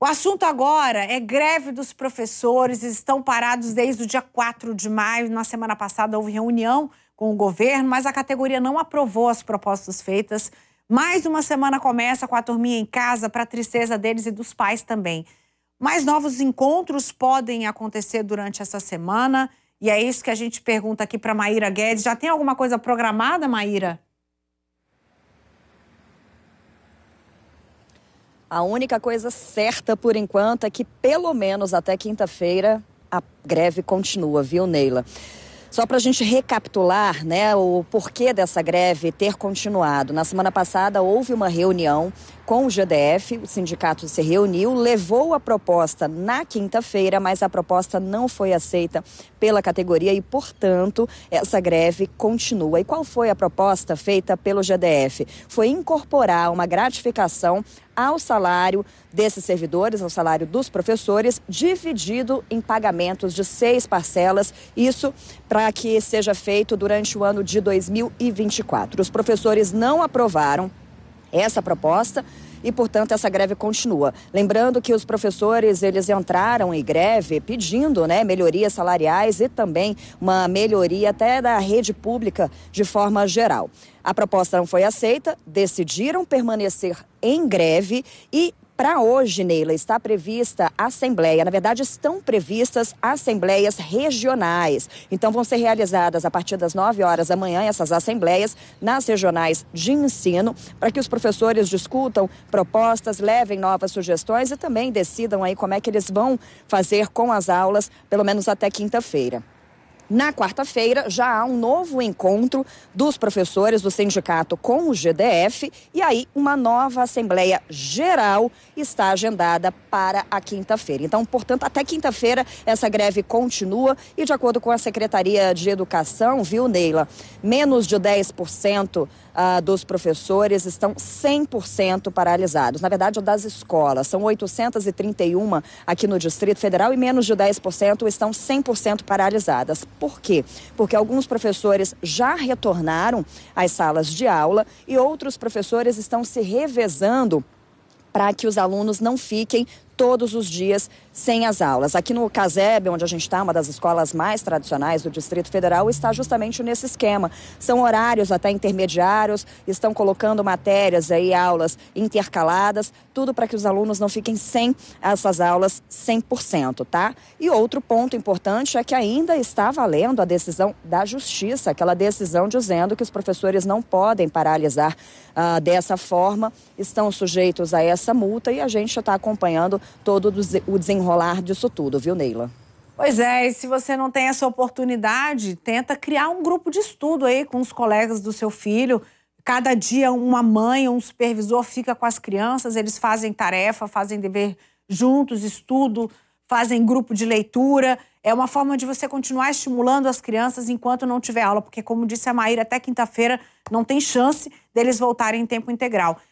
O assunto agora é greve dos professores. estão parados desde o dia 4 de maio. Na semana passada houve reunião com o governo, mas a categoria não aprovou as propostas feitas. Mais uma semana começa com a turminha em casa, para tristeza deles e dos pais também. Mais novos encontros podem acontecer durante essa semana. E é isso que a gente pergunta aqui para Maíra Guedes. Já tem alguma coisa programada, Maíra? A única coisa certa por enquanto é que, pelo menos até quinta-feira, a greve continua, viu, Neila? Só para a gente recapitular né, o porquê dessa greve ter continuado. Na semana passada houve uma reunião com o GDF, o sindicato se reuniu, levou a proposta na quinta-feira, mas a proposta não foi aceita pela categoria e, portanto, essa greve continua. E qual foi a proposta feita pelo GDF? Foi incorporar uma gratificação ao salário desses servidores, ao salário dos professores, dividido em pagamentos de seis parcelas, isso para que seja feito durante o ano de 2024. Os professores não aprovaram essa proposta e, portanto, essa greve continua. Lembrando que os professores, eles entraram em greve pedindo né, melhorias salariais e também uma melhoria até da rede pública de forma geral. A proposta não foi aceita, decidiram permanecer em greve e para hoje, Neila, está prevista a assembleia, na verdade, estão previstas assembleias regionais. Então, vão ser realizadas a partir das 9 horas da manhã essas assembleias nas regionais de ensino, para que os professores discutam propostas, levem novas sugestões e também decidam aí como é que eles vão fazer com as aulas, pelo menos até quinta-feira. Na quarta-feira, já há um novo encontro dos professores do sindicato com o GDF e aí uma nova Assembleia Geral está agendada para a quinta-feira. Então, portanto, até quinta-feira essa greve continua e, de acordo com a Secretaria de Educação, viu, Neila, menos de 10% ah, dos professores estão 100% paralisados. Na verdade, das escolas. São 831 aqui no Distrito Federal e menos de 10% estão 100% paralisadas. Por quê? Porque alguns professores já retornaram às salas de aula e outros professores estão se revezando para que os alunos não fiquem todos os dias sem as aulas. Aqui no Casebe, onde a gente está, uma das escolas mais tradicionais do Distrito Federal, está justamente nesse esquema. São horários até intermediários, estão colocando matérias aí, aulas intercaladas, tudo para que os alunos não fiquem sem essas aulas 100%, tá? E outro ponto importante é que ainda está valendo a decisão da Justiça, aquela decisão dizendo que os professores não podem paralisar ah, dessa forma, estão sujeitos a essa multa e a gente está acompanhando todo o desenrolar disso tudo, viu, Neila? Pois é, e se você não tem essa oportunidade, tenta criar um grupo de estudo aí com os colegas do seu filho. Cada dia uma mãe, um supervisor fica com as crianças, eles fazem tarefa, fazem dever juntos, estudo, fazem grupo de leitura. É uma forma de você continuar estimulando as crianças enquanto não tiver aula, porque, como disse a Maíra, até quinta-feira não tem chance deles voltarem em tempo integral.